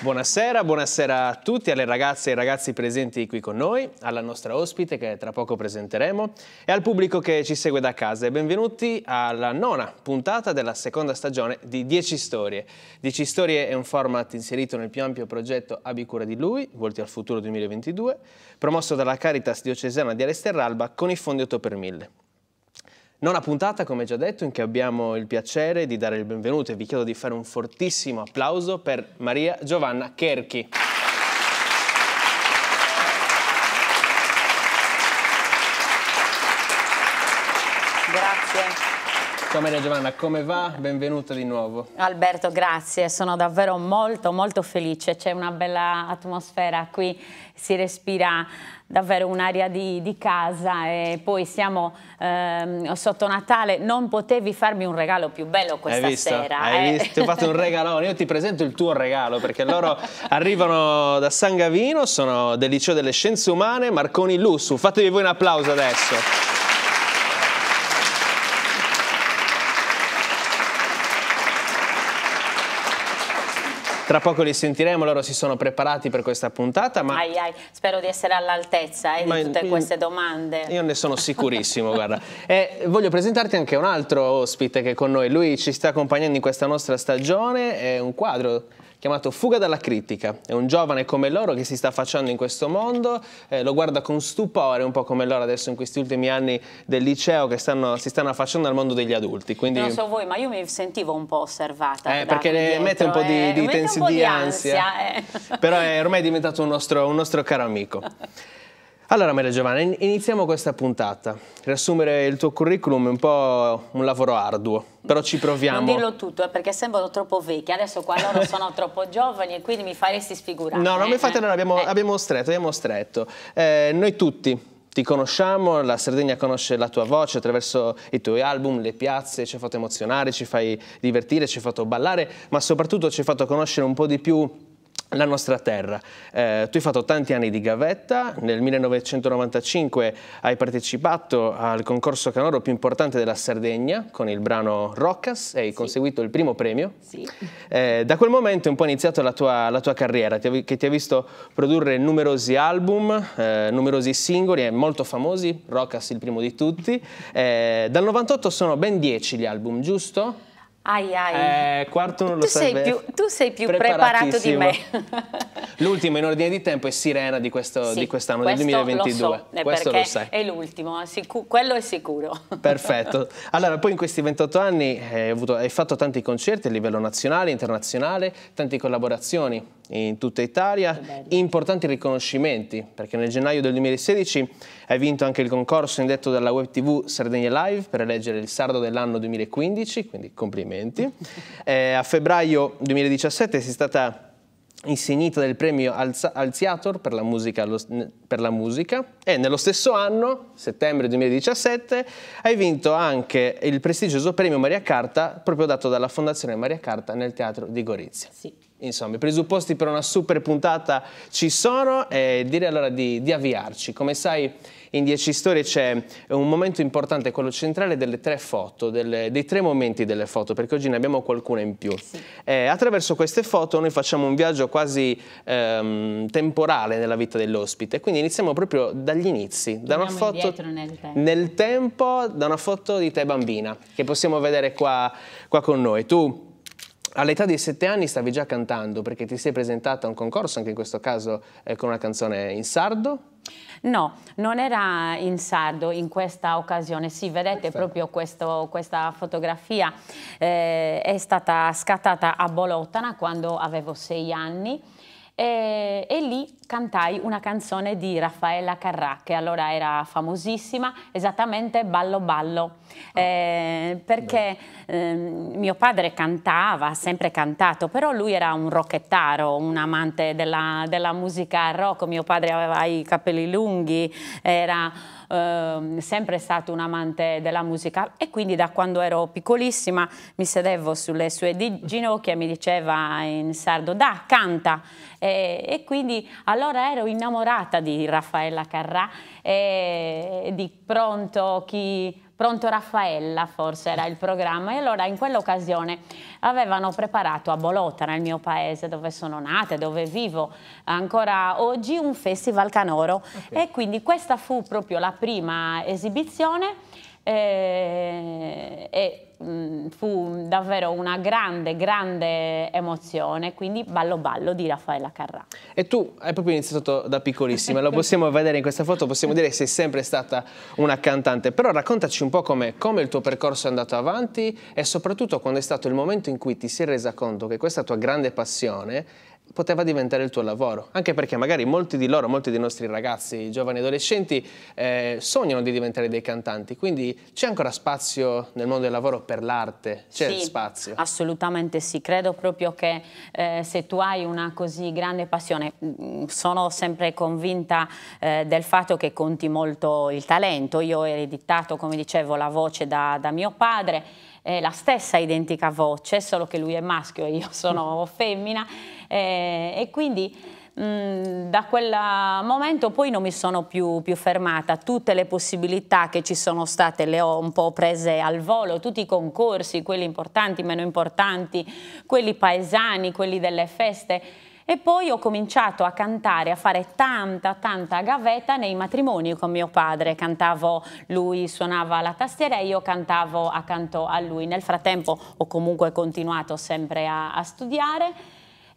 Buonasera, buonasera a tutti, alle ragazze e ai ragazzi presenti qui con noi, alla nostra ospite che tra poco presenteremo e al pubblico che ci segue da casa. E benvenuti alla nona puntata della seconda stagione di 10 Storie. 10 Storie è un format inserito nel più ampio progetto Abi Cura di Lui, Volti al Futuro 2022, promosso dalla Caritas Diocesana di Alesterralba con i fondi 8 per 1000. Nona puntata, come già detto, in cui abbiamo il piacere di dare il benvenuto e vi chiedo di fare un fortissimo applauso per Maria Giovanna Kerchi. Grazie. Ciao Maria Giovanna, come va? Benvenuta di nuovo. Alberto, grazie, sono davvero molto molto felice, c'è una bella atmosfera qui, si respira davvero un'aria di, di, casa e poi siamo ehm, sotto Natale, non potevi farmi un regalo più bello questa hai visto? sera. Hai eh. visto? Ho fatto un regalone, io ti presento il tuo regalo perché loro arrivano da San Gavino, sono del liceo delle scienze umane, Marconi Lussu, fatevi voi un applauso adesso. Tra poco li sentiremo, loro si sono preparati per questa puntata. Ma... Ai, ai. Spero di essere all'altezza eh, di tutte queste domande. Io ne sono sicurissimo, guarda. E eh, voglio presentarti anche un altro ospite che è con noi. Lui ci sta accompagnando in questa nostra stagione, è un quadro chiamato Fuga dalla critica. È un giovane come loro che si sta facendo in questo mondo, eh, lo guarda con stupore, un po' come loro adesso in questi ultimi anni del liceo che stanno, si stanno affacciando al mondo degli adulti. Quindi... Non so voi, ma io mi sentivo un po' osservata. Eh, perché dietro, mette un po' di, eh, di, tensi, di ansia. ansia eh. Però eh, è ormai diventato un nostro, un nostro caro amico. Allora Maria Giovanna, iniziamo questa puntata. Riassumere il tuo curriculum è un po' un lavoro arduo, però ci proviamo. Non dirlo tutto, eh, perché sembrano troppo vecchi. Adesso qua loro sono troppo giovani e quindi mi faresti sfigurare. No, non mi eh? fate, no, abbiamo, eh. abbiamo stretto, abbiamo stretto. Eh, noi tutti ti conosciamo, la Sardegna conosce la tua voce attraverso i tuoi album, le piazze, ci hai fatto emozionare, ci fai divertire, ci hai fatto ballare, ma soprattutto ci hai fatto conoscere un po' di più la nostra terra. Eh, tu hai fatto tanti anni di gavetta, nel 1995 hai partecipato al concorso canoro più importante della Sardegna con il brano Roccas e hai sì. conseguito il primo premio. Sì. Eh, da quel momento è un po' iniziata la, la tua, carriera ti, che ti ha visto produrre numerosi album, eh, numerosi singoli e eh, molto famosi, Roccas il primo di tutti. Eh, dal 98 sono ben 10 gli album, giusto? Ai ai. Eh, quarto non tu sei più, tu sei più preparato di me. L'ultimo in ordine di tempo è Sirena di quest'anno, sì, di quest del 2022. Lo so, questo lo eh, sai. È l'ultimo, quello è sicuro. Perfetto. Allora, poi in questi 28 anni eh, hai, avuto, hai fatto tanti concerti a livello nazionale, internazionale, tante collaborazioni in tutta Italia, importanti riconoscimenti, perché nel gennaio del 2016 hai vinto anche il concorso indetto dalla web tv Sardegna Live per eleggere il sardo dell'anno 2015, quindi complimenti. Eh, a febbraio 2017 sei stata insignito del premio Alziator per la, musica, per la, musica, e nello stesso anno, settembre 2017, hai vinto anche il prestigioso premio Maria Carta, proprio dato dalla Fondazione Maria Carta nel teatro di Gorizia. Sì. Insomma, i presupposti per una super puntata ci sono e direi allora di, di avviarci. Come sai in 10 storie c'è un momento importante, quello centrale delle tre foto, delle, dei tre momenti delle foto, perché oggi ne abbiamo qualcuna in più. Sì. Eh, attraverso queste foto noi facciamo un viaggio quasi ehm, temporale nella vita dell'ospite, quindi iniziamo proprio dagli inizi, da una foto nel tempo. nel tempo. da una foto di te bambina, che possiamo vedere qua, qua con noi. Tu All'età di 7 anni stavi già cantando perché ti sei presentata a un concorso, anche in questo caso eh, con una canzone in sardo, No, non era in sardo in questa occasione, sì, vedete Perfetto. proprio questo, questa fotografia eh, è stata scattata a Bolotana quando avevo sei anni e, e, lì cantai una canzone di Raffaella Carrà che allora era famosissima, esattamente Ballo Ballo, oh. eh, perché eh, mio padre cantava, ha sempre cantato, però lui era un rocchettaro, un amante della, della musica rock, mio padre aveva i capelli lunghi, era Ehm, sempre stato un amante della musica e quindi da quando ero piccolissima mi sedevo sulle sue ginocchia e mi diceva in sardo, da, canta. E, e, quindi allora ero innamorata di Raffaella Carrà e, eh, e di pronto chi Pronto Raffaella forse era il programma e allora in quell'occasione avevano preparato a Bolota, nel mio paese dove sono nata, dove vivo ancora oggi, un festival canoro okay. e quindi questa fu proprio la prima esibizione e, e mh, mm, fu davvero una grande, grande emozione, quindi Ballo Ballo di Raffaella Carrà. E tu hai proprio iniziato da piccolissima, lo possiamo vedere in questa foto, possiamo dire che sei sempre stata una cantante, però raccontaci un po' come com il tuo percorso è andato avanti e soprattutto quando è stato il momento in cui ti sei resa conto che questa tua grande passione poteva diventare il tuo lavoro, anche perché magari molti di loro, molti dei nostri ragazzi, giovani adolescenti, eh, sognano di diventare dei cantanti, quindi c'è ancora spazio nel mondo del lavoro per l'arte, c'è sì, spazio. Assolutamente sì, credo proprio che eh, se tu hai una così grande passione, mm, sono sempre convinta eh, del fatto che conti molto il talento, io ho ereditato, come dicevo, la voce da, da mio padre eh, la stessa identica voce, solo che lui è maschio e io sono femmina eh, e quindi mh, mm, da quel momento poi non mi sono più, più, fermata, tutte le possibilità che ci sono state le ho un po' prese al volo, tutti i concorsi, quelli importanti, meno importanti, quelli paesani, quelli delle feste, e poi ho cominciato a cantare, a fare tanta, tanta gavetta nei matrimoni con mio padre. Cantavo, lui suonava la tastiera e io cantavo accanto a lui. Nel frattempo ho comunque continuato sempre a, a studiare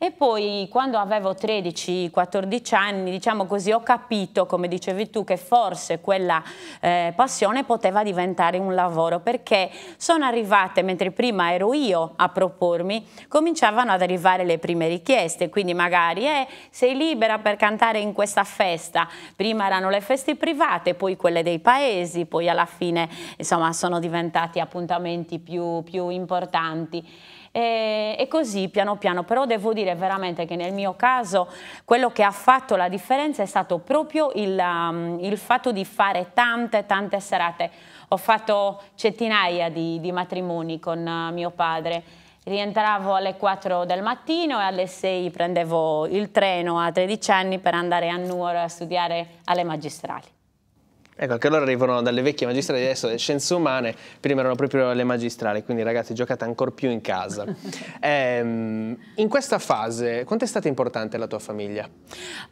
e poi quando avevo 13-14 anni, diciamo così, ho capito, come dicevi tu, che forse quella eh, passione poteva diventare un lavoro, perché sono arrivate, mentre prima ero io a propormi, cominciavano ad arrivare le prime richieste, quindi magari eh, sei libera per cantare in questa festa. Prima erano le feste private, poi quelle dei paesi, poi alla fine insomma sono diventati appuntamenti più, più importanti. E, e, così piano piano, però devo dire veramente che nel mio caso quello che ha fatto la differenza è stato proprio il, um, il fatto di fare tante tante serate. Ho fatto centinaia di, di matrimoni con uh, mio padre, rientravo alle 4 del mattino e alle 6 prendevo il treno a 13 anni per andare a Nuoro a studiare alle magistrali. Ecco, anche loro arrivano dalle vecchie magistrali, adesso le scienze umane, prima erano proprio le magistrali, quindi ragazzi giocate ancora più in casa. ehm, in questa fase, quanto è stata importante la tua famiglia?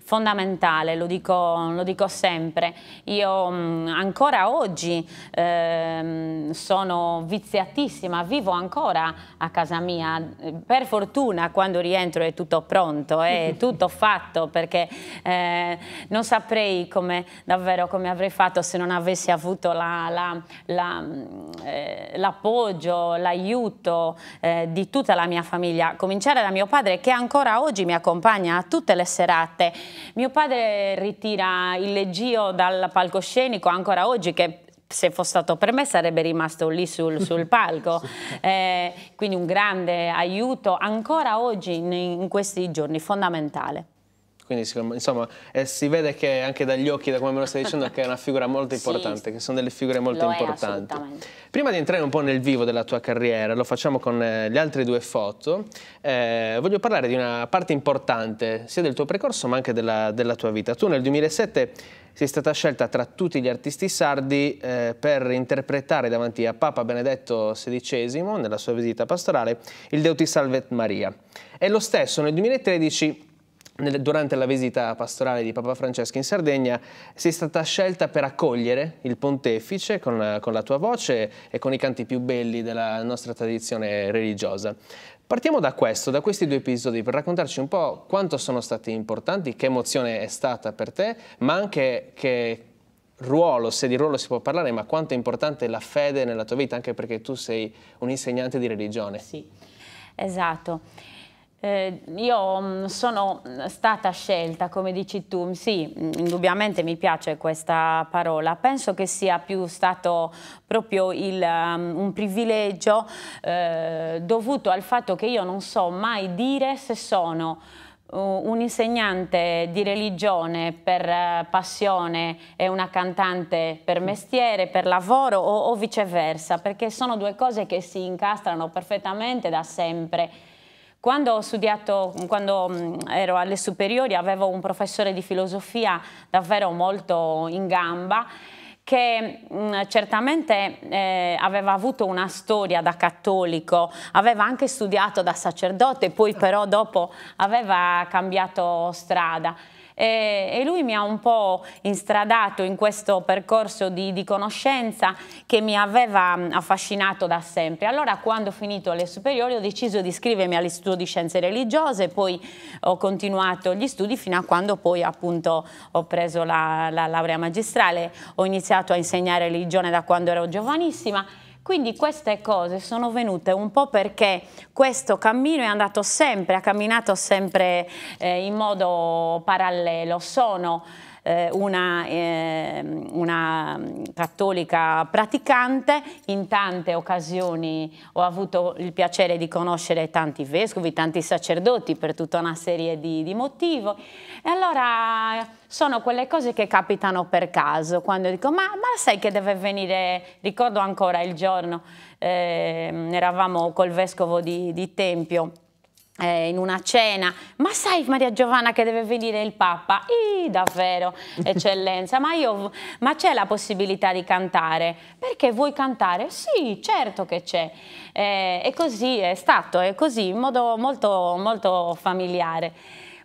Fondamentale, lo dico, lo dico sempre. Io mm, ancora oggi eh, sono viziatissima, vivo ancora a casa mia. Per fortuna quando rientro è tutto pronto, è tutto fatto, perché eh, non saprei come, davvero come avrei fatto fatto se non avessi avuto l'appoggio, la, la, eh, l'aiuto eh, di tutta la mia famiglia, cominciare da mio padre che ancora oggi mi accompagna a tutte le serate. Mio padre ritira il leggio dal palcoscenico ancora oggi che se fosse stato per me sarebbe rimasto lì sul, sul palco, eh, quindi un grande aiuto ancora oggi in, in questi giorni, fondamentale. Quindi insomma eh, si vede che anche dagli occhi, da come me lo stai dicendo, che è una figura molto importante, sì, che sono delle figure molto importanti. Prima di entrare un po' nel vivo della tua carriera, lo facciamo con eh, le altre due foto, eh, voglio parlare di una parte importante sia del tuo percorso ma anche della, della tua vita. Tu nel 2007 sei stata scelta tra tutti gli artisti sardi eh, per interpretare davanti a Papa Benedetto XVI, nella sua visita pastorale, il Deus ti Salvet Maria. E lo stesso nel 2013 durante la visita pastorale di Papa Francesco in Sardegna sei stata scelta per accogliere il pontefice con, con, la tua voce e con i canti più belli della nostra tradizione religiosa. Partiamo da questo, da questi due episodi, per raccontarci un po' quanto sono stati importanti, che emozione è stata per te, ma anche che ruolo, se di ruolo si può parlare, ma quanto è importante la fede nella tua vita, anche perché tu sei un insegnante di religione. Sì, esatto. Eh, io mm, sono stata scelta, come dici tu, sì, mm, indubbiamente mi piace questa parola, penso che sia più stato proprio il, um, un privilegio eh, dovuto al fatto che io non so mai dire se sono un insegnante di religione per eh, passione e una cantante per mestiere, per lavoro o, o viceversa, perché sono due cose che si incastrano perfettamente da sempre quando ho studiato, quando mm, ero alle superiori, avevo un professore di filosofia davvero molto in gamba che mm, certamente eh, aveva avuto una storia da cattolico, aveva anche studiato da sacerdote, poi però dopo aveva cambiato strada e, e, lui mi ha un po' instradato in questo percorso di, di conoscenza che mi aveva mm, affascinato da sempre. Allora quando ho finito le superiori ho deciso di iscrivermi all'Istituto di Scienze Religiose, poi ho continuato gli studi fino a quando poi appunto ho preso la, la laurea magistrale, ho iniziato a insegnare religione da quando ero giovanissima quindi queste cose sono venute un po' perché questo cammino è andato sempre, ha camminato sempre eh, in modo parallelo. Sono eh, una, eh, una, cattolica praticante, in tante occasioni ho avuto il piacere di conoscere tanti vescovi, tanti sacerdoti per tutta una serie di, di motivi. E allora sono quelle cose che capitano per caso, quando dico ma, ma sai che deve venire, ricordo ancora il giorno, eh, eravamo col vescovo di, di Tempio, eh, in una cena, ma sai Maria Giovanna che deve venire il Papa? Ih, davvero, eccellenza, ma, io, ma c'è la possibilità di cantare? Perché vuoi cantare? Sì, certo che c'è. Eh, e così è stato, è così, in modo molto, molto familiare.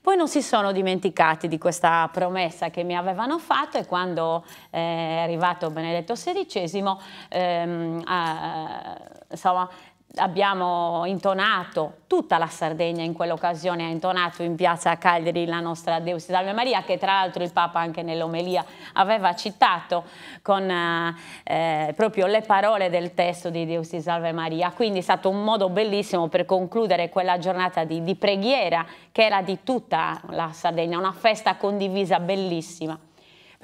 Poi non si sono dimenticati di questa promessa che mi avevano fatto e quando eh, è arrivato Benedetto XVI, ehm, a, insomma, abbiamo intonato, tutta la Sardegna in quell'occasione ha intonato in piazza Cagliari la nostra Deus Salve Maria, che tra l'altro il Papa anche nell'omelia aveva citato con eh, eh, proprio le parole del testo di Deus Salve Maria. Quindi è stato un modo bellissimo per concludere quella giornata di, di preghiera che era di tutta la Sardegna, una festa condivisa bellissima.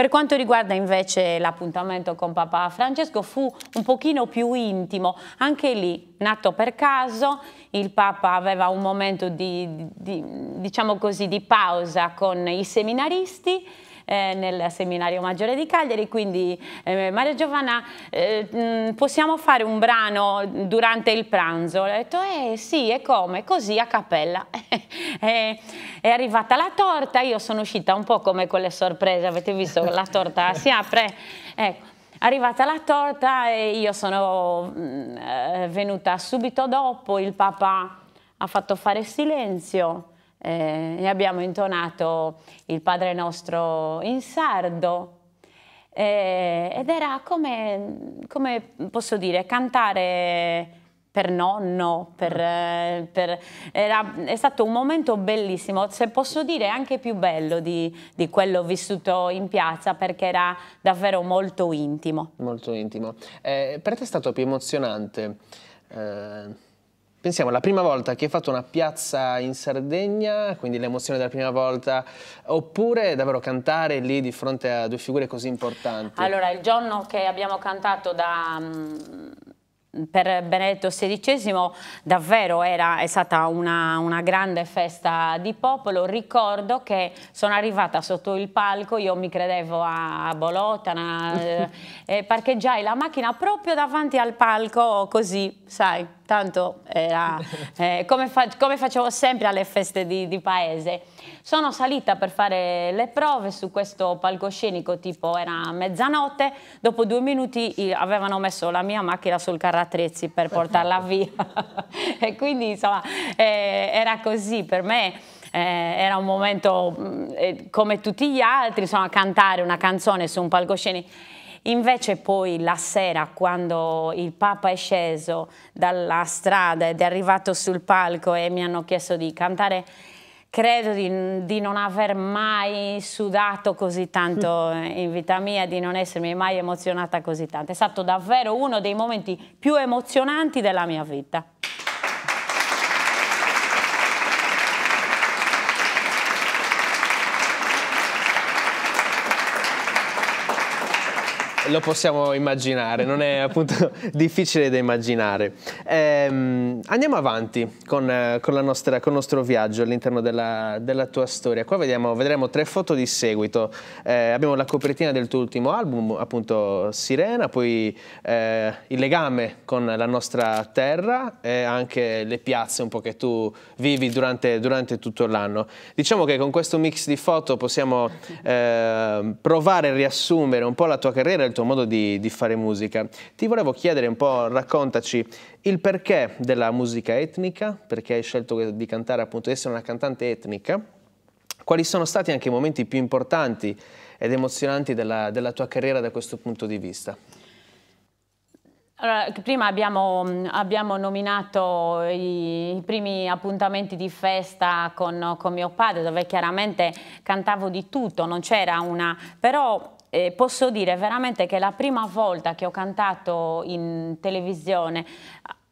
Per quanto riguarda invece l'appuntamento con Papa Francesco fu un pochino più intimo, anche lì, nato per caso, il Papa aveva un momento di, di, diciamo così, di pausa con i seminaristi, eh, nel seminario maggiore di Cagliari, quindi eh, Maria Giovanna eh, possiamo fare un brano durante il pranzo? Le ho detto eh sì e come? Così a cappella. è, eh, è arrivata la torta, io sono uscita un po' come quelle sorprese, avete visto la torta si apre, ecco arrivata la torta e io sono eh, venuta subito dopo, il papà ha fatto fare silenzio eh, e abbiamo intonato il Padre Nostro in sardo eh, ed era come, come, posso dire, cantare per nonno, per, mm. eh, per, era, è stato un momento bellissimo, se posso dire anche più bello di, di, quello vissuto in piazza perché era davvero molto intimo. Molto intimo. Eh, per te è stato più emozionante? Eh Pensiamo alla prima volta che hai fatto una piazza in Sardegna, quindi l'emozione della prima volta, oppure davvero cantare lì di fronte a due figure così importanti? Allora, il giorno che abbiamo cantato da, mm, per Benedetto XVI davvero era, è stata una, una, grande festa di popolo. Ricordo che sono arrivata sotto il palco, io mi credevo a Bolotana, eh, e parcheggiai la macchina proprio davanti al palco, così, sai tanto era eh, come, fa come, facevo sempre alle feste di, di, paese. Sono salita per fare le prove su questo palcoscenico, tipo era mezzanotte, dopo due minuti avevano messo la mia macchina sul carratrezzi per portarla via. e quindi insomma eh, era così per me. Eh, era un momento mh, mm, eh, come tutti gli altri, insomma, cantare una canzone su un palcoscenico Invece poi la sera quando il Papa è sceso dalla strada ed è arrivato sul palco e mi hanno chiesto di cantare, credo di, di non aver mai sudato così tanto in vita mia, di non essermi mai emozionata così tanto. È stato davvero uno dei momenti più emozionanti della mia vita. lo possiamo immaginare, non è appunto difficile da immaginare. Ehm, andiamo avanti con, eh, con, nostra, con, il nostro viaggio all'interno della, della, tua storia. Qua vediamo, vedremo tre foto di seguito. Eh, abbiamo la copertina del tuo ultimo album, appunto Sirena, poi eh, il legame con la nostra terra e anche le piazze un po' che tu vivi durante, durante tutto l'anno. Diciamo che con questo mix di foto possiamo eh, provare a riassumere un po' la tua carriera, il tuo tuo modo di, di fare musica. Ti volevo chiedere un po', raccontaci il perché della musica etnica, perché hai scelto di cantare appunto, di essere una cantante etnica, quali sono stati anche i momenti più importanti ed emozionanti della, della tua carriera da questo punto di vista? Allora, prima abbiamo, abbiamo nominato i, i, primi appuntamenti di festa con, con, mio padre, dove chiaramente cantavo di tutto, non c'era una... però eh, posso dire veramente che la prima volta che ho cantato in televisione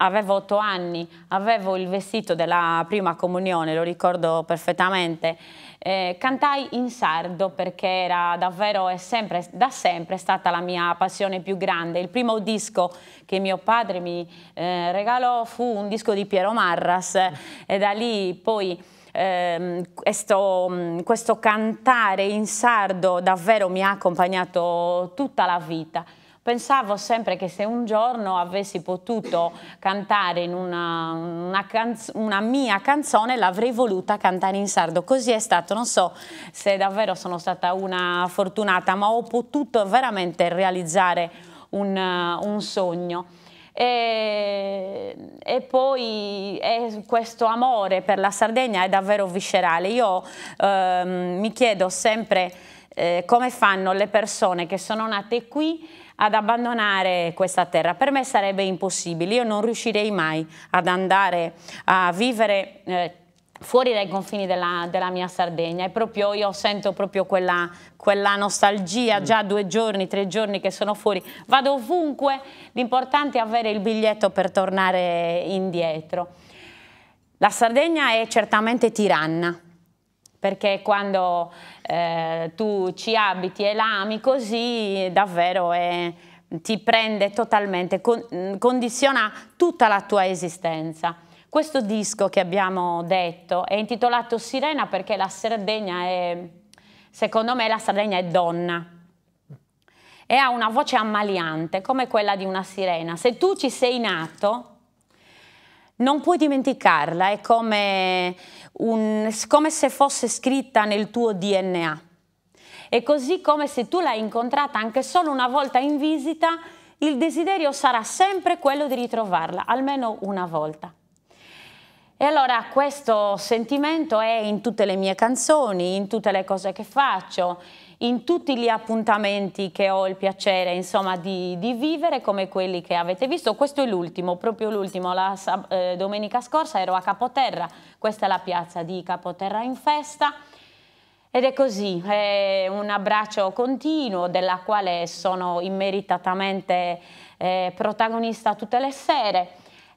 avevo otto anni, avevo il vestito della prima comunione, lo ricordo perfettamente, eh, cantai in sardo perché era davvero, e sempre, da sempre stata la mia passione più grande. Il primo disco che mio padre mi eh, regalò fu un disco di Piero Marras eh, e da lì poi eh, questo, mm, questo cantare in sardo davvero mi ha accompagnato tutta la vita pensavo sempre che se un giorno avessi potuto cantare in una, una, una mia canzone l'avrei voluta cantare in sardo. Così è stato, non so se davvero sono stata una fortunata, ma ho potuto veramente realizzare un, un sogno e, e poi e questo amore per la Sardegna è davvero viscerale. Io ehm, mi chiedo sempre eh, come fanno le persone che sono nate qui ad abbandonare questa terra. Per me sarebbe impossibile, io non riuscirei mai ad andare a vivere eh, fuori dai confini della, della, mia Sardegna e proprio io sento proprio quella, quella nostalgia, mm. già due giorni, tre giorni che sono fuori, vado ovunque, l'importante è avere il biglietto per tornare indietro. La Sardegna è certamente tiranna, perché quando eh, tu ci abiti e l'ami così davvero è, ti prende totalmente, con, condiziona tutta la tua esistenza. Questo disco che abbiamo detto è intitolato Sirena perché la Sardegna è, secondo me, la Sardegna è donna e ha una voce ammaliante come quella di una sirena. Se tu ci sei nato, non puoi dimenticarla, è come, un, come se fosse scritta nel tuo DNA. È così come se tu l'hai incontrata anche solo una volta in visita, il desiderio sarà sempre quello di ritrovarla, almeno una volta. E allora questo sentimento è in tutte le mie canzoni, in tutte le cose che faccio, in tutti gli appuntamenti che ho il piacere insomma, di, di, vivere come quelli che avete visto. Questo è l'ultimo, proprio l'ultimo, la eh, domenica scorsa ero a Capoterra, questa è la piazza di Capoterra in festa. Ed è così, è un abbraccio continuo della quale sono immeritatamente eh, protagonista tutte le sere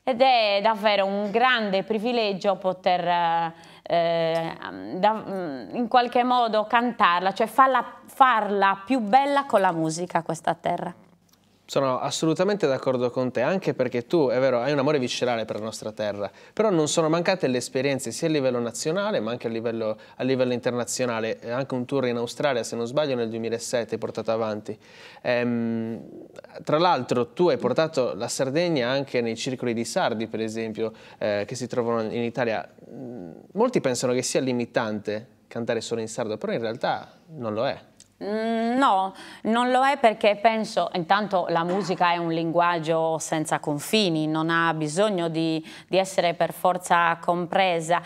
ed è davvero un grande privilegio poter eh, ehm, da, mm, in qualche modo cantarla, cioè farla, farla più bella con la musica questa terra. Sono assolutamente d'accordo con te, anche perché tu, è vero, hai un amore viscerale per la nostra terra, però non sono mancate le esperienze sia a livello nazionale ma anche a livello, a livello internazionale, anche un tour in Australia, se non sbaglio, nel 2007 portato avanti. Ehm, tra l'altro tu hai portato la Sardegna anche nei circoli di Sardi, per esempio, eh, che si trovano in Italia. Molti pensano che sia limitante cantare solo in sardo, però in realtà non lo è. Mm, no, non lo è perché penso, intanto la musica è un linguaggio senza confini, non ha bisogno di, di essere per forza compresa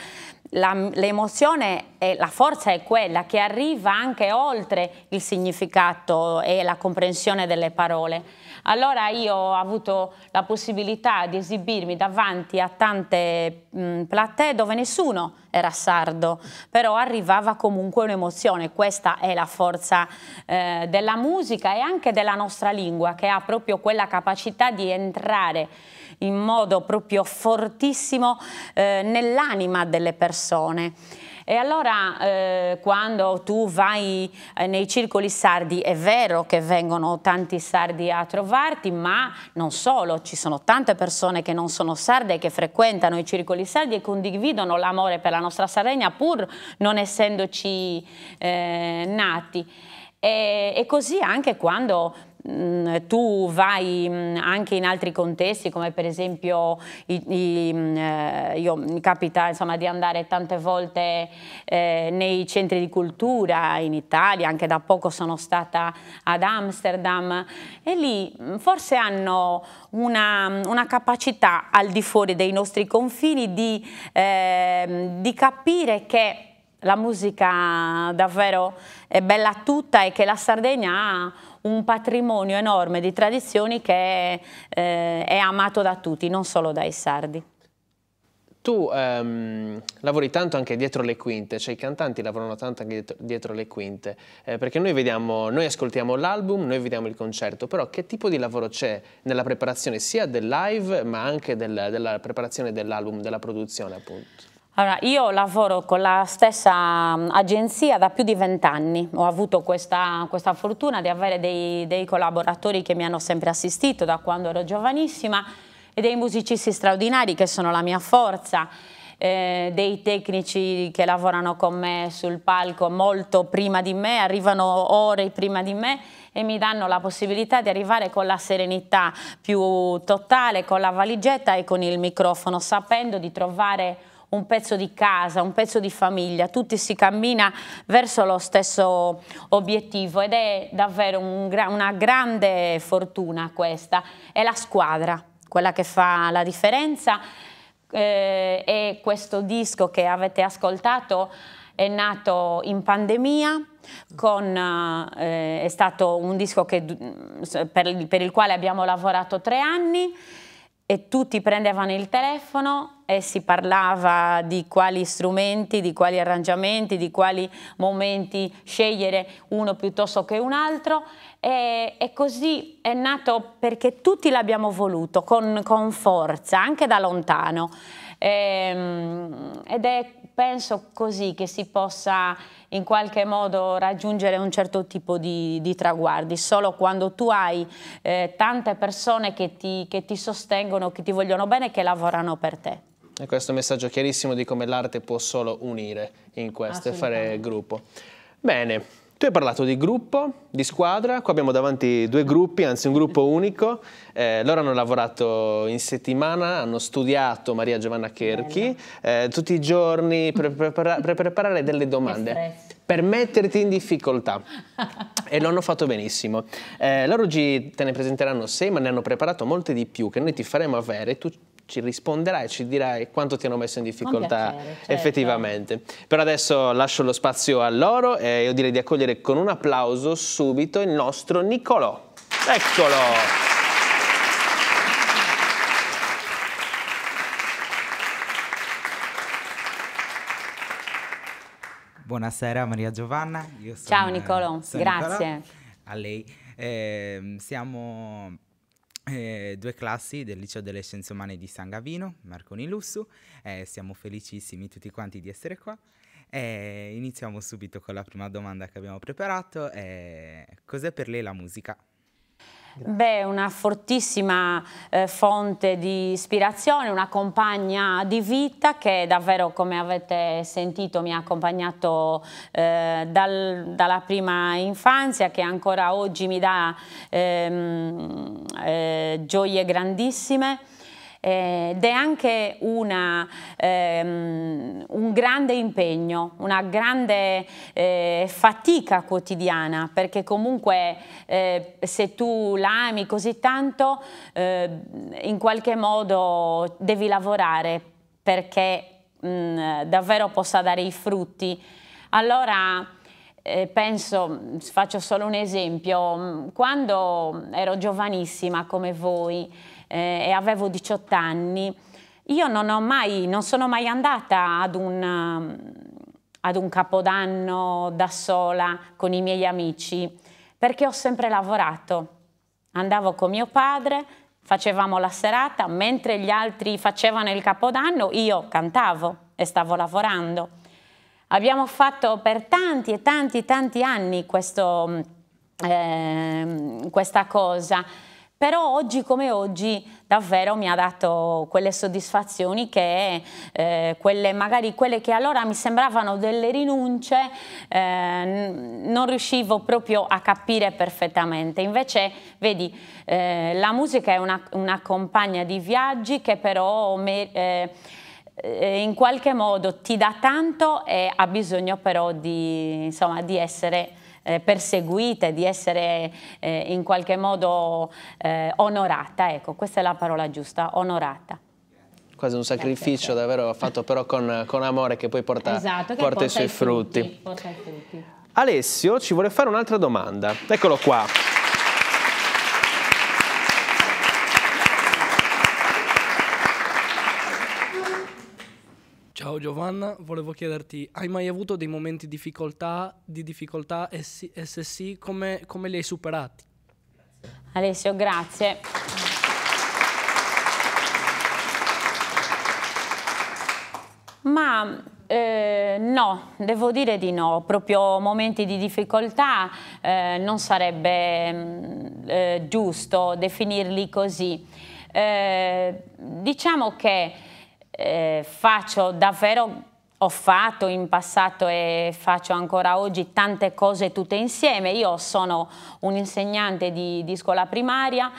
l'emozione e la forza è quella che arriva anche oltre il significato e la comprensione delle parole. Allora io ho avuto la possibilità di esibirmi davanti a tante mh, platee dove nessuno era sardo, però arrivava comunque un'emozione, questa è la forza eh, della musica e anche della nostra lingua che ha proprio quella capacità di entrare in modo proprio fortissimo eh, nell'anima delle persone persone. E allora eh, quando tu vai eh, nei circoli sardi è vero che vengono tanti sardi a trovarti, ma non solo, ci sono tante persone che non sono sarde che frequentano i circoli sardi e condividono l'amore per la nostra Sardegna pur non essendoci eh, nati. E, e così anche quando Mm, tu vai mm, anche in altri contesti come per esempio i, i, mm, eh, io, mi capita insomma, di andare tante volte eh, nei centri di cultura in Italia, anche da poco sono stata ad Amsterdam e lì forse hanno una, una capacità al di fuori dei nostri confini di, eh, di capire che la musica davvero è bella tutta e che la Sardegna ha un patrimonio enorme di tradizioni che eh, è amato da tutti, non solo dai sardi. Tu ehm, lavori tanto anche dietro le quinte, cioè i cantanti lavorano tanto anche dietro, dietro le quinte, eh, perché noi, vediamo, noi ascoltiamo l'album, noi vediamo il concerto, però che tipo di lavoro c'è nella preparazione sia del live ma anche del, della preparazione dell'album, della produzione appunto? Allora, io lavoro con la stessa mm, agenzia da più di vent'anni, ho avuto questa, questa, fortuna di avere dei, dei, collaboratori che mi hanno sempre assistito da quando ero giovanissima e dei musicisti straordinari che sono la mia forza, eh, dei tecnici che lavorano con me sul palco molto prima di me, arrivano ore prima di me e mi danno la possibilità di arrivare con la serenità più totale, con la valigetta e con il microfono, sapendo di trovare un pezzo di casa, un pezzo di famiglia, tutti si cammina verso lo stesso obiettivo ed è davvero un, una grande fortuna questa, è la squadra quella che fa la differenza eh, e questo disco che avete ascoltato è nato in pandemia, con, eh, è stato un disco che, per, per il quale abbiamo lavorato tre anni e tutti prendevano il telefono e si parlava di quali strumenti, di quali arrangiamenti, di quali momenti scegliere uno piuttosto che un altro e, e così è nato perché tutti l'abbiamo voluto con, con, forza, anche da lontano ehm, ed è penso così che si possa in qualche modo raggiungere un certo tipo di, di traguardi, solo quando tu hai eh, tante persone che ti, che ti sostengono, che ti vogliono bene, che lavorano per te. E questo è un messaggio chiarissimo di come l'arte può solo unire in questo e fare gruppo. Bene, tu hai parlato di gruppo, di squadra, qua abbiamo davanti due gruppi, anzi un gruppo unico, eh, loro hanno lavorato in settimana, hanno studiato Maria Giovanna Kerchi, eh, tutti i giorni per, prepara per preparare delle domande, per metterti in difficoltà e l'hanno fatto benissimo. Eh, loro oggi te ne presenteranno sei ma ne hanno preparato molte di più che noi ti faremo avere, tu ci risponderai e ci dirai quanto ti hanno messo in difficoltà piacere, certo. effettivamente. Per adesso lascio lo spazio a loro e io direi di accogliere con un applauso subito il nostro Nicolò. Eccolo! Buonasera Maria Giovanna. io sono Ciao Nicolò, grazie. Nicolò, a lei. Eh, siamo eh, due classi del Liceo delle Scienze Umane di San Gavino, Marconi Lussu, eh, siamo felicissimi tutti quanti di essere qua. Eh, iniziamo subito con la prima domanda che abbiamo preparato, eh, cos'è per lei la musica? Beh, una fortissima eh, fonte di ispirazione, una compagna di vita che davvero, come avete sentito, mi ha accompagnato eh, dal, dalla prima infanzia, che ancora oggi mi dà ehm, eh, gioie grandissime. Eh, ed è anche una, ehm, un grande impegno, una grande eh, fatica quotidiana, perché comunque eh, se tu l'ami così tanto, eh, in qualche modo devi lavorare perché mh, mm, davvero possa dare i frutti. Allora, eh, penso, faccio solo un esempio, mm, quando ero giovanissima come voi, eh, e avevo 18 anni, io non, mai, non sono mai andata ad un, mm, ad un capodanno da sola con i miei amici, perché ho sempre lavorato. Andavo con mio padre, facevamo la serata, mentre gli altri facevano il capodanno, io cantavo e stavo lavorando. Abbiamo fatto per tanti e tanti, tanti anni questo, eh, questa cosa però oggi come oggi davvero mi ha dato quelle soddisfazioni che eh, quelle, magari quelle che allora mi sembravano delle rinunce eh, non riuscivo proprio a capire perfettamente. Invece vedi eh, la musica è una, una, compagna di viaggi che però me, eh, eh, in qualche modo ti dà tanto e ha bisogno però di, insomma, di essere eh, perseguita di essere eh, in qualche modo eh, onorata. Ecco, questa è la parola giusta, onorata quasi un sacrificio Grazie. davvero fatto però con, con, amore che poi porta, esatto, che porta i suoi frutti. frutti. Porta i frutti. Alessio ci vuole fare un'altra domanda, eccolo qua. Ciao Giovanna, volevo chiederti, hai mai avuto dei momenti di difficoltà, di difficoltà e, se sì, come, come li hai superati? Alessio, grazie. Ma eh, no, devo dire di no, proprio momenti di difficoltà eh, non sarebbe mm, eh, giusto definirli così. Eh, diciamo che eh, faccio davvero ho fatto in passato e faccio ancora oggi tante cose tutte insieme. Io sono un insegnante di, di scuola primaria,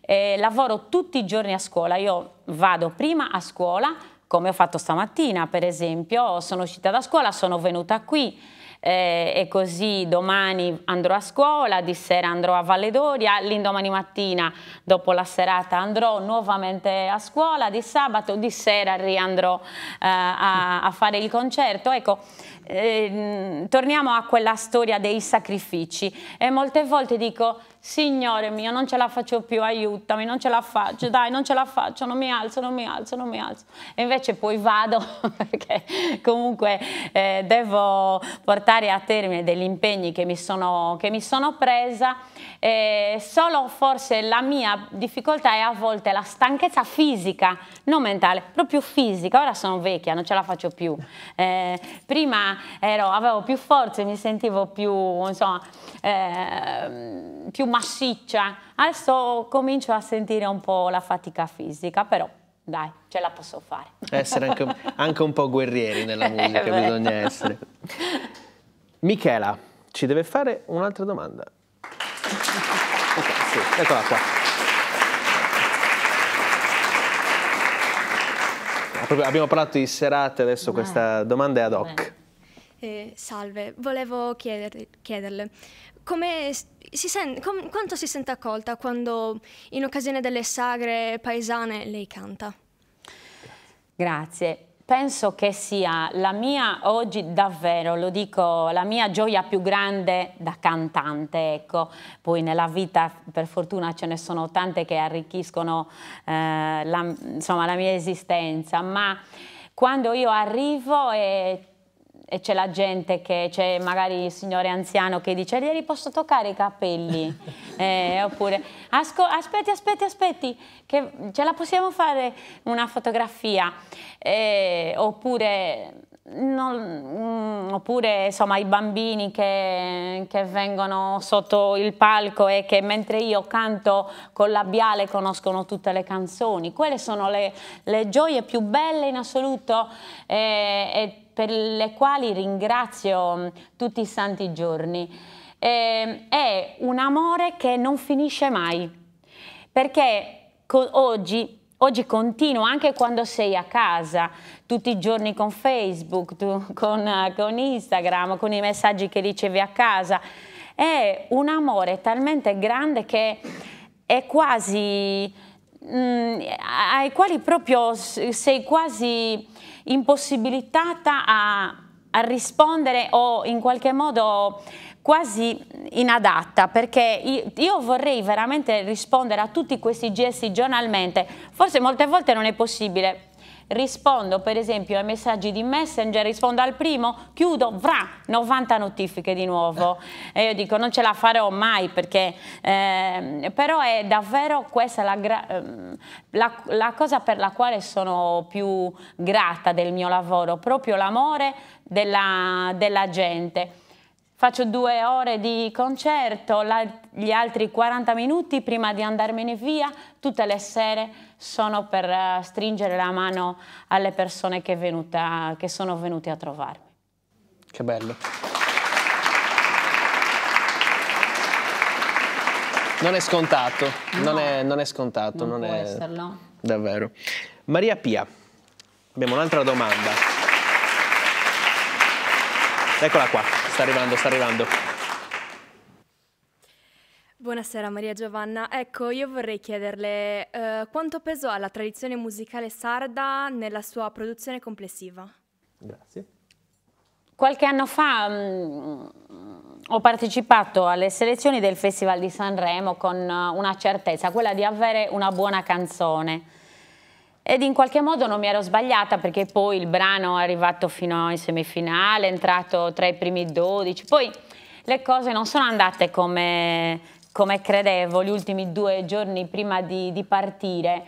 eh, lavoro tutti i giorni a scuola. Io vado prima a scuola, come ho fatto stamattina per esempio, sono uscita da scuola, sono venuta qui, eh, e così domani andrò a scuola, di sera andrò a Valledoria, l'indomani mattina dopo la serata andrò nuovamente a scuola, di sabato, di sera riandrò eh, a, a, fare il concerto. Ecco, Ehm, torniamo a quella storia dei sacrifici e molte volte dico Signore mio non ce la faccio più, aiutami, non ce la faccio, dai non ce la faccio, non mi alzo, non mi alzo, non mi alzo e invece poi vado perché comunque eh, devo portare a termine degli impegni che mi sono, che mi sono presa eh, solo forse la mia difficoltà è a volte la stanchezza fisica, non mentale, proprio fisica, ora sono vecchia, non ce la faccio più. Eh, prima ero, avevo più forza, mi sentivo più, insomma, eh, più massiccia. Adesso comincio a sentire un po' la fatica fisica, però dai, ce la posso fare. Essere anche, anche un po' guerrieri nella musica, bisogna essere. Michela ci deve fare un'altra domanda. ok, sì, eccola qua. abbiamo parlato di serate, adesso eh. questa domanda è ad hoc. Eh. Eh, salve, volevo chieder chiederle si com quanto si sente accolta quando in occasione delle sagre paesane lei canta? Grazie. Penso che sia la mia, oggi davvero, lo dico, la mia gioia più grande da cantante, ecco. Poi nella vita, per fortuna, ce ne sono tante che arricchiscono eh, la, insomma, la mia esistenza, ma quando io arrivo e e c'è la gente che c'è magari il signore anziano che dice glieli posso toccare i capelli eh, oppure aspetti aspetti aspetti che ce la possiamo fare una fotografia eh, oppure non, mm, oppure insomma i bambini che, che, vengono sotto il palco e che mentre io canto col labiale conoscono tutte le canzoni. Quelle sono le, le gioie più belle in assoluto eh, per le quali ringrazio tutti i santi giorni. Eh, è un amore che non finisce mai, perché oggi Oggi continuo anche quando sei a casa, tutti i giorni con Facebook, tu, con, eh, con, Instagram, con i messaggi che ricevi a casa. È un amore talmente grande che è quasi mh, mm, ai quali proprio sei quasi impossibilitata a, a rispondere o in qualche modo quasi inadatta perché io vorrei veramente rispondere a tutti questi gesti giornalmente, forse molte volte non è possibile, rispondo per esempio ai messaggi di Messenger, rispondo al primo, chiudo, vrà, 90 notifiche di nuovo. E io dico non ce la farò mai perché, eh, però è davvero questa la, ehm, la, la cosa per la quale sono più grata del mio lavoro, proprio l'amore della, della gente faccio due ore di concerto, la, gli altri 40 minuti prima di andarmene via, tutte le sere sono per eh, stringere la mano alle persone che, venuta, che sono venute a trovarmi. Che bello. Non è scontato, no, non, è, non, è, scontato. Non, non può è... esserlo. Davvero. Maria Pia, abbiamo un'altra domanda. Eccola qua, sta arrivando, sta arrivando. Buonasera Maria Giovanna, ecco io vorrei chiederle eh, quanto peso ha la tradizione musicale sarda nella sua produzione complessiva? Grazie. Qualche anno fa mh, mm, ho partecipato alle selezioni del Festival di Sanremo con eh, una certezza, quella di avere una buona canzone ed in qualche modo non mi ero sbagliata perché poi il brano è arrivato fino in semifinale, è entrato tra i primi 12, poi le cose non sono andate come come credevo, gli ultimi due giorni prima di, di partire.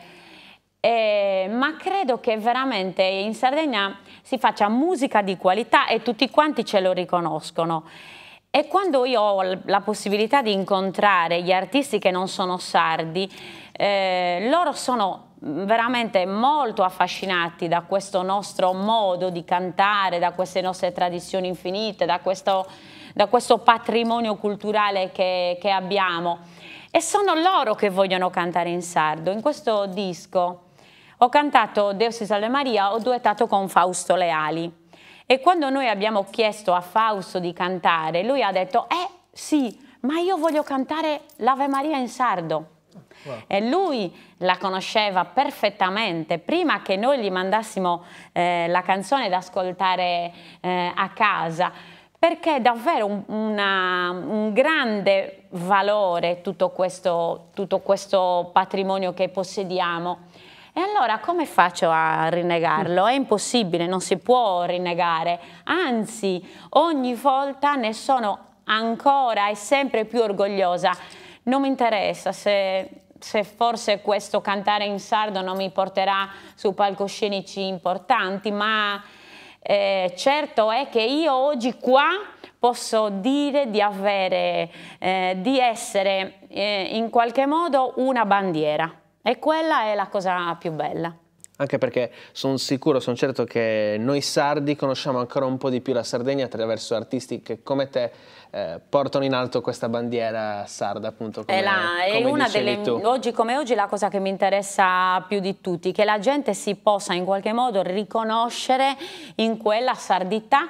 Eh, ma credo che veramente in Sardegna si faccia musica di qualità e tutti quanti ce lo riconoscono. E quando io ho la possibilità di incontrare gli artisti che non sono sardi, eh, loro sono mm, veramente molto affascinati da questo nostro modo di cantare, da queste nostre tradizioni infinite, da questo da questo patrimonio culturale che, che abbiamo. E sono loro che vogliono cantare in sardo. In questo disco ho cantato Deus e Salve Maria, ho duettato con Fausto Leali. E quando noi abbiamo chiesto a Fausto di cantare, lui ha detto, eh sì, ma io voglio cantare l'Ave Maria in sardo. Wow. E lui la conosceva perfettamente, prima che noi gli mandassimo eh, la canzone da ascoltare eh, a casa perché è davvero un, una, un grande valore tutto questo, tutto questo patrimonio che possediamo. E allora come faccio a rinnegarlo? È impossibile, non si può rinnegare, anzi ogni volta ne sono ancora e sempre più orgogliosa. Non mi interessa se, se forse questo cantare in sardo non mi porterà su palcoscenici importanti, ma eh, certo è che io oggi qua posso dire di, avere, eh, di essere eh, in qualche modo una bandiera e quella è la cosa più bella anche perché sono sicuro, sono certo che noi sardi conosciamo ancora un po' di più la Sardegna attraverso artisti che come te eh, portano in alto questa bandiera sarda appunto come, è, la, è una delle, tu. oggi come oggi la cosa che mi interessa più di tutti che la gente si possa in qualche modo riconoscere in quella sardità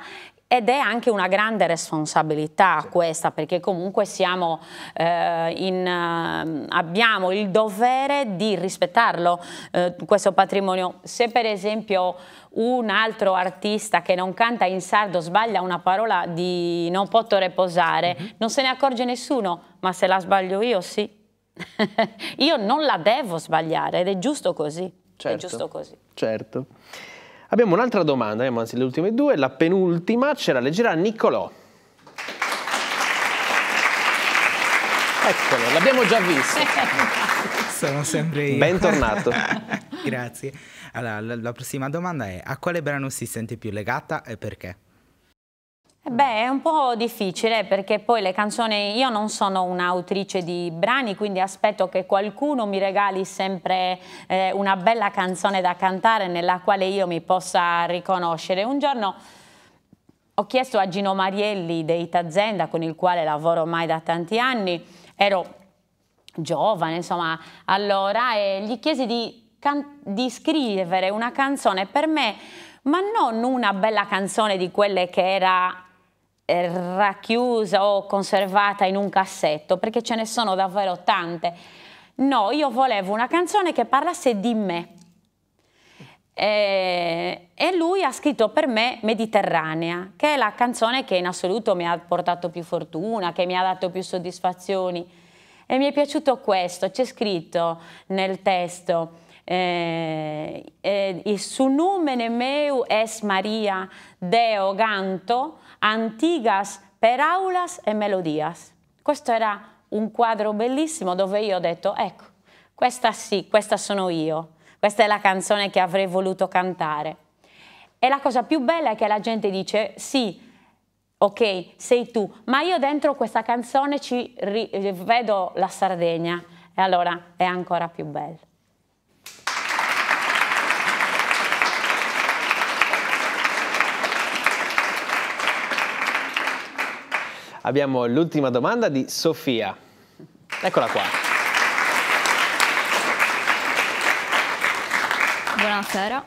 ed è anche una grande responsabilità questa perché comunque siamo, eh, in, eh, abbiamo il dovere di rispettarlo eh, questo patrimonio. Se per esempio un altro artista che non canta in sardo sbaglia una parola di non posso reposare, mm -hmm. non se ne accorge nessuno, ma se la sbaglio io sì. io non la devo sbagliare ed è giusto così. Certo, è giusto così. Certo. Abbiamo un'altra domanda, abbiamo anzi le ultime due, la penultima ce la leggerà Niccolò. Eccolo, l'abbiamo già visto. Sono sempre io. Bentornato. Grazie. Allora, la prossima domanda è a quale brano si sente più legata e perché? Eh beh, è un po' difficile perché poi le canzoni, io non sono un'autrice di brani, quindi aspetto che qualcuno mi regali sempre eh, una bella canzone da cantare nella quale io mi possa riconoscere. Un giorno ho chiesto a Gino Marielli dei Tazenda, con il quale lavoro ormai da tanti anni, ero giovane, insomma, allora, e gli chiesi di, di scrivere una canzone per me, ma non una bella canzone di quelle che era racchiusa o conservata in un cassetto, perché ce ne sono davvero tante. No, io volevo una canzone che parlasse di me. E, eh, e lui ha scritto per me Mediterranea, che è la canzone che in assoluto mi ha portato più fortuna, che mi ha dato più soddisfazioni. E mi è piaciuto questo, c'è scritto nel testo, eh, eh, il suo nome meu es Maria, Deo canto, antigas per aulas e melodias. Questo era un quadro bellissimo dove io ho detto, ecco, questa sì, questa sono io, questa è la canzone che avrei voluto cantare. E la cosa più bella è che la gente dice, sì, ok, sei tu, ma io dentro questa canzone ci vedo la Sardegna e allora è ancora più bello. abbiamo l'ultima domanda di Sofia. Eccola qua. Buonasera.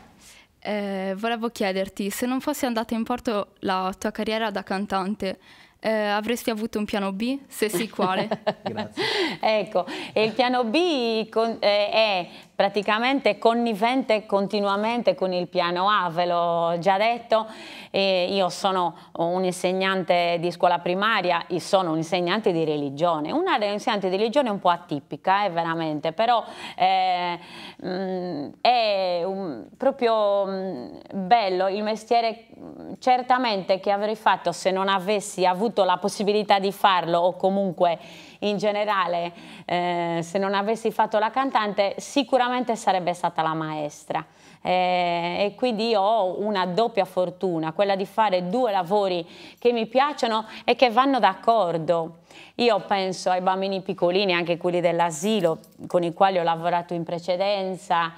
Eh, volevo chiederti, se non fosse andata in porto la tua carriera da cantante, eh, avresti avuto un piano B? Se sì, quale? Grazie. ecco, il piano B con, eh, è praticamente connivente continuamente con il piano A, ve l'ho già detto, eh, io sono un insegnante di scuola primaria, io sono un insegnante di religione, una insegnante di religione un po' atipica, eh, veramente, però eh, mh, mm, è un, proprio mh, mm, bello il mestiere mm, certamente che avrei fatto se non avessi avuto avuto la possibilità di farlo o comunque in generale eh, se non avessi fatto la cantante sicuramente sarebbe stata la maestra eh, e quindi ho una doppia fortuna, quella di fare due lavori che mi piacciono e che vanno d'accordo. Io penso ai bambini piccolini, anche quelli dell'asilo con i quali ho lavorato in precedenza,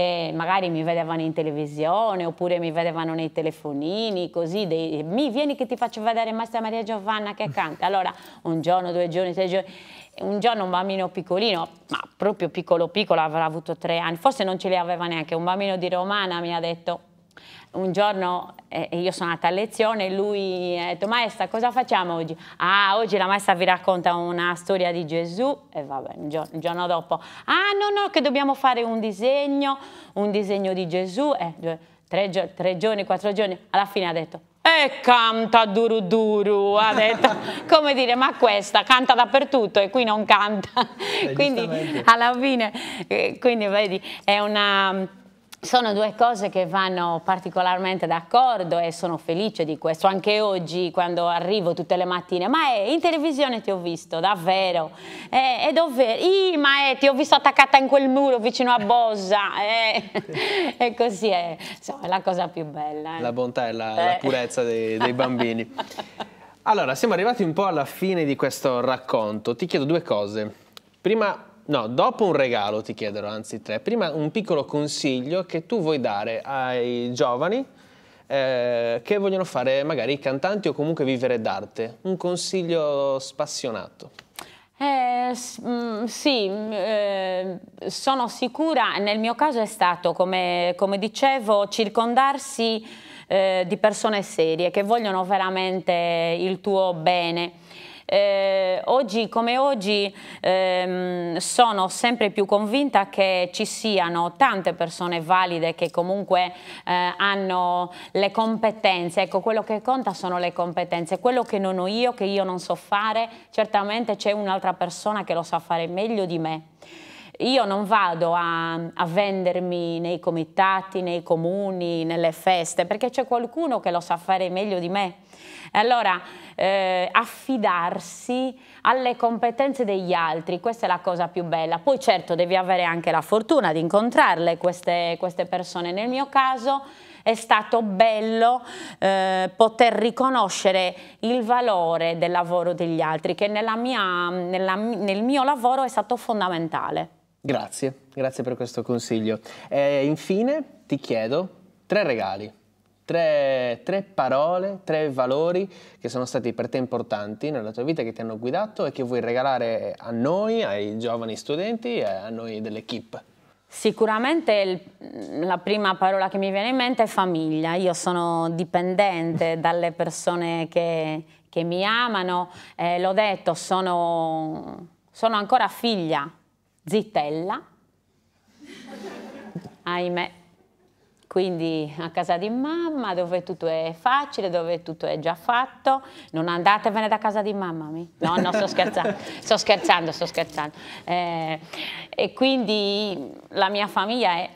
eh, magari mi vedevano in televisione oppure mi vedevano nei telefonini, così, dei, mi vieni che ti faccio vedere Maestra Maria Giovanna che canta. Allora, un giorno, due giorni, tre giorni, un giorno un bambino piccolino, ma proprio piccolo piccolo, avrà avuto tre anni, forse non ce li aveva neanche, un bambino di Romana mi ha detto un giorno eh, io sono andata a lezione e lui ha detto maestra cosa facciamo oggi? Ah oggi la maestra vi racconta una storia di Gesù e vabbè il giorno, il giorno dopo ah no no che dobbiamo fare un disegno, un disegno di Gesù eh, tre, tre giorni, quattro giorni alla fine ha detto e canta duru duru, ha detto, come dire, ma questa canta dappertutto e qui non canta, eh, quindi alla fine, eh, quindi vedi, è una sono due cose che vanno particolarmente d'accordo e sono felice di questo. Anche oggi quando arrivo tutte le mattine, ma è, eh, in televisione ti ho visto, davvero. Eh, è, è dove? I, ma è, eh, ti ho visto attaccata in quel muro vicino a Bossa. e così è. Insomma, è la cosa più bella. Eh. La bontà e la, eh. la purezza dei, dei bambini. allora, siamo arrivati un po' alla fine di questo racconto. Ti chiedo due cose. Prima, no, dopo un regalo ti chiederò, anzi tre, prima un piccolo consiglio che tu vuoi dare ai giovani eh, che vogliono fare magari cantanti o comunque vivere d'arte, un consiglio spassionato. Eh, mm, sì, mm, eh, sono sicura, nel mio caso è stato, come, come dicevo, circondarsi eh, di persone serie che vogliono veramente il tuo bene eh, oggi come oggi ehm, sono sempre più convinta che ci siano tante persone valide che comunque eh, hanno le competenze, ecco quello che conta sono le competenze, quello che non ho io, che io non so fare, certamente c'è un'altra persona che lo sa fare meglio di me io non vado a, a, vendermi nei comitati, nei comuni, nelle feste, perché c'è qualcuno che lo sa fare meglio di me. Allora, eh, affidarsi alle competenze degli altri, questa è la cosa più bella. Poi certo devi avere anche la fortuna di incontrarle queste, queste persone. Nel mio caso è stato bello eh, poter riconoscere il valore del lavoro degli altri, che nella mia, nella, nel mio lavoro è stato fondamentale. Grazie, grazie per questo consiglio. E eh, infine ti chiedo tre regali Tre, tre, parole, tre valori che sono stati per te importanti nella tua vita, che ti hanno guidato e che vuoi regalare a noi, ai giovani studenti e a noi dell'equipe. Sicuramente il, la prima parola che mi viene in mente è famiglia. Io sono dipendente dalle persone che, che mi amano. Eh, l'ho detto, sono, sono ancora figlia, zitella, ahimè quindi a casa di mamma dove tutto è facile, dove tutto è già fatto, non andatevene da casa di mamma, mi? no, no, sto scherzando, sto scherzando, sto scherzando. Eh, e quindi la mia famiglia è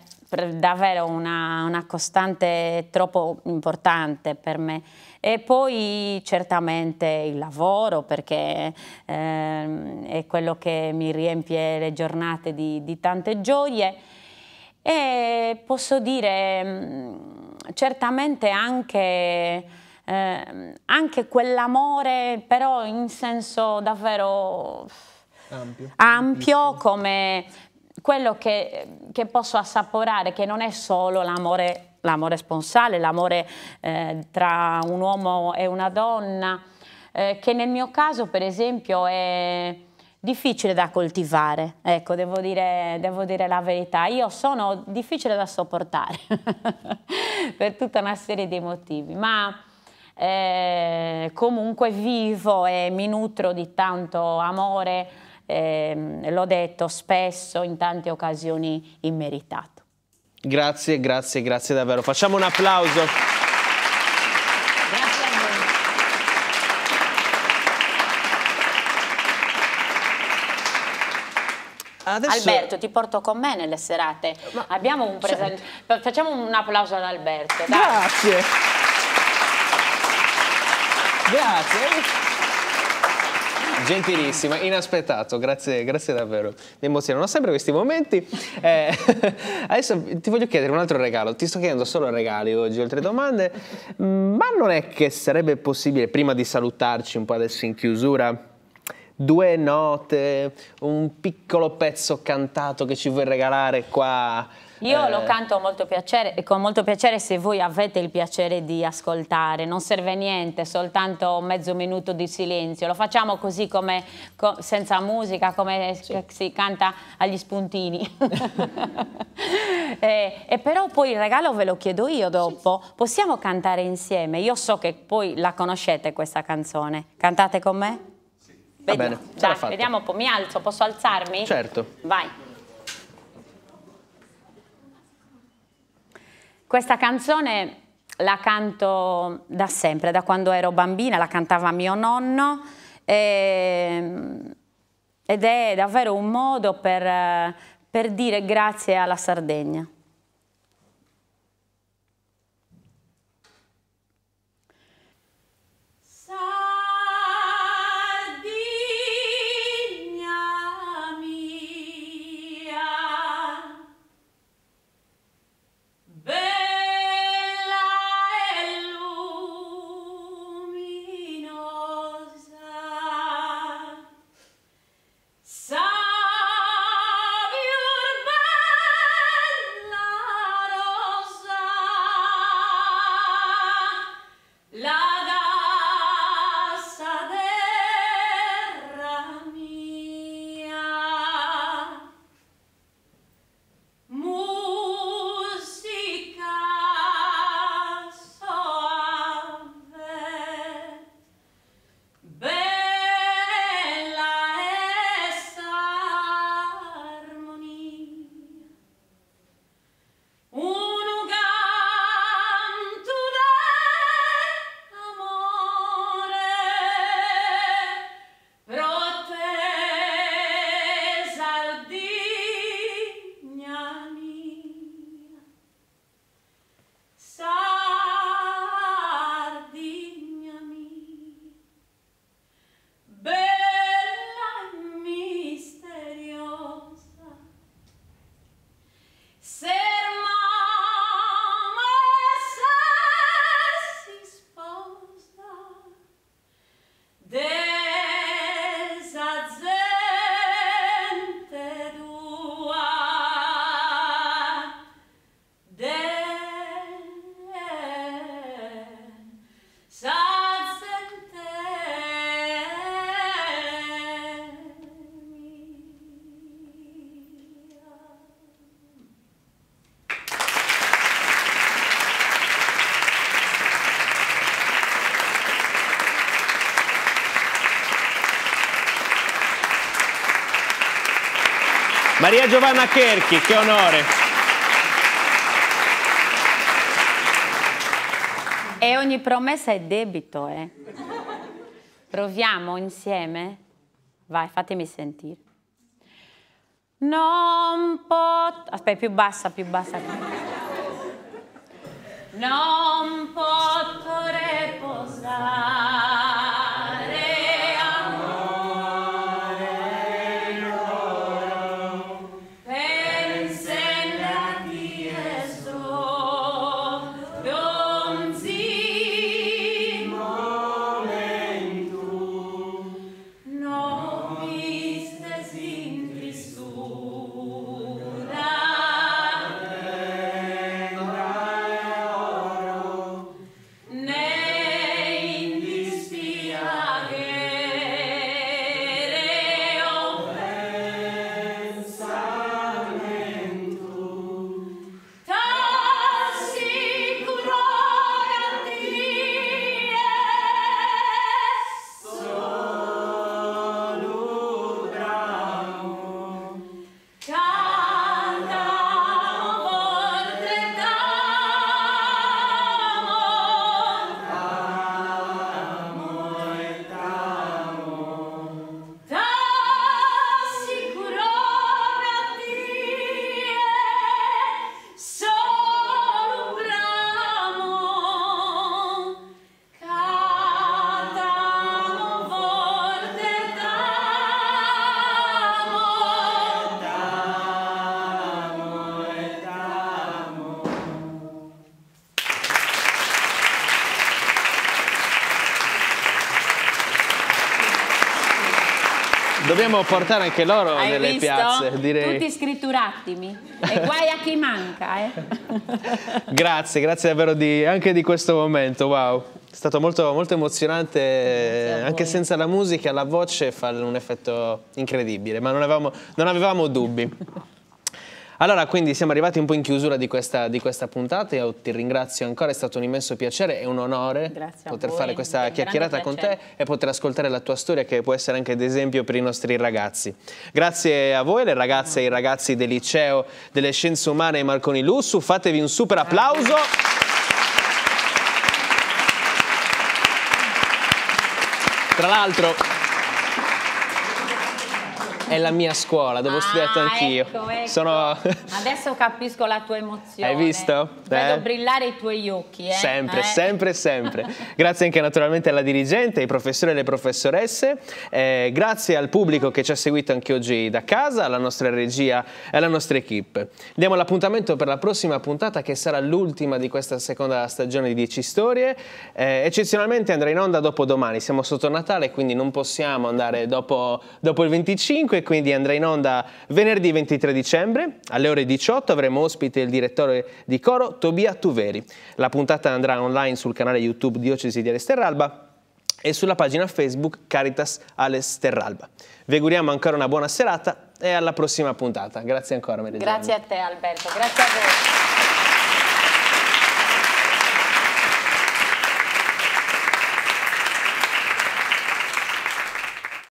davvero una, una, costante troppo importante per me. E poi certamente il lavoro, perché eh, è quello che mi riempie le giornate di, di tante gioie e posso dire mm, certamente anche, eh, anche quell'amore però in senso davvero ampio, ampio come quello che, che, posso assaporare, che non è solo l'amore, sponsale, l'amore eh, tra un uomo e una donna, eh, che nel mio caso per esempio è difficile da coltivare, ecco, devo dire, devo dire, la verità. Io sono difficile da sopportare per tutta una serie di motivi, ma eh, comunque vivo e mi nutro di tanto amore, eh, l'ho detto spesso in tante occasioni immeritato. Grazie, grazie, grazie davvero. Facciamo un applauso. adesso... Alberto, ti porto con me nelle serate. Ma... Abbiamo un cioè, presente. Facciamo un applauso ad Alberto. Dai. Grazie. Grazie. Gentilissima, inaspettato, grazie, grazie davvero. Mi emozionano sempre questi momenti. Eh, adesso ti voglio chiedere un altro regalo, ti sto chiedendo solo regali oggi, oltre domande, mm, ma non è che sarebbe possibile, prima di salutarci un po' adesso in chiusura, due note, un piccolo pezzo cantato che ci vuoi regalare qua? Io eh... lo canto molto piacere, con molto piacere se voi avete il piacere di ascoltare, non serve niente, soltanto mezzo minuto di silenzio, lo facciamo così come co senza musica, come sì. si canta agli spuntini. e, eh, e, però poi il regalo ve lo chiedo io dopo, sì. possiamo cantare insieme, io so che poi la conoscete questa canzone, cantate con me? Va bene, Dai, vediamo un po', mi alzo, posso alzarmi? Certo. Vai. Questa canzone la canto da sempre, da quando ero bambina, la cantava mio nonno e, ehm, ed è davvero un modo per, eh, per dire grazie alla Sardegna. Maria Giovanna Kerchi, che onore. E ogni promessa è debito, eh. Proviamo insieme? Vai, fatemi sentire. Non pot... Aspetta, più bassa, più bassa. Non pot... dovremmo portare anche loro Hai nelle visto? piazze, direi. Tutti scritturattimi. E guai a chi manca, eh. grazie, grazie davvero di, anche di questo momento, wow. È stato molto, molto emozionante, anche senza la musica, la voce fa un effetto incredibile, ma non avevamo, non avevamo dubbi. Allora, quindi siamo arrivati un po' in chiusura di questa, di questa puntata. Io ti ringrazio ancora, è stato un immenso piacere e un onore Grazie poter fare questa chiacchierata con te e poter ascoltare la tua storia che può essere anche d'esempio per i nostri ragazzi. Grazie a voi, le ragazze e i ragazzi del liceo delle scienze umane Marconi Lussu. Fatevi un super applauso. Tra l'altro, è la mia scuola dove ah, ho studiato anch'io. Ecco, ecco. Sono... Adesso capisco la tua emozione. Hai visto? Vedo eh? brillare i tuoi occhi. Eh? Sempre, eh? sempre, sempre. grazie anche naturalmente alla dirigente, ai professori e alle professoresse. Eh, grazie al pubblico che ci ha seguito anche oggi da casa, alla nostra regia e alla nostra equip. Diamo l'appuntamento per la prossima puntata che sarà l'ultima di questa seconda stagione di 10 storie. Eh, eccezionalmente andrà in onda dopo domani. Siamo sotto Natale, quindi non possiamo andare dopo, dopo il 25 quindi andrà in onda venerdì 23 dicembre. Alle ore 18 avremo ospite il direttore di coro Tobia Tuveri. La puntata andrà online sul canale YouTube Diocesi di Alesterralba e sulla pagina Facebook Caritas Alesterralba. Vi auguriamo ancora una buona serata e alla prossima puntata. Grazie ancora Maria Grazie a te Alberto, grazie a voi.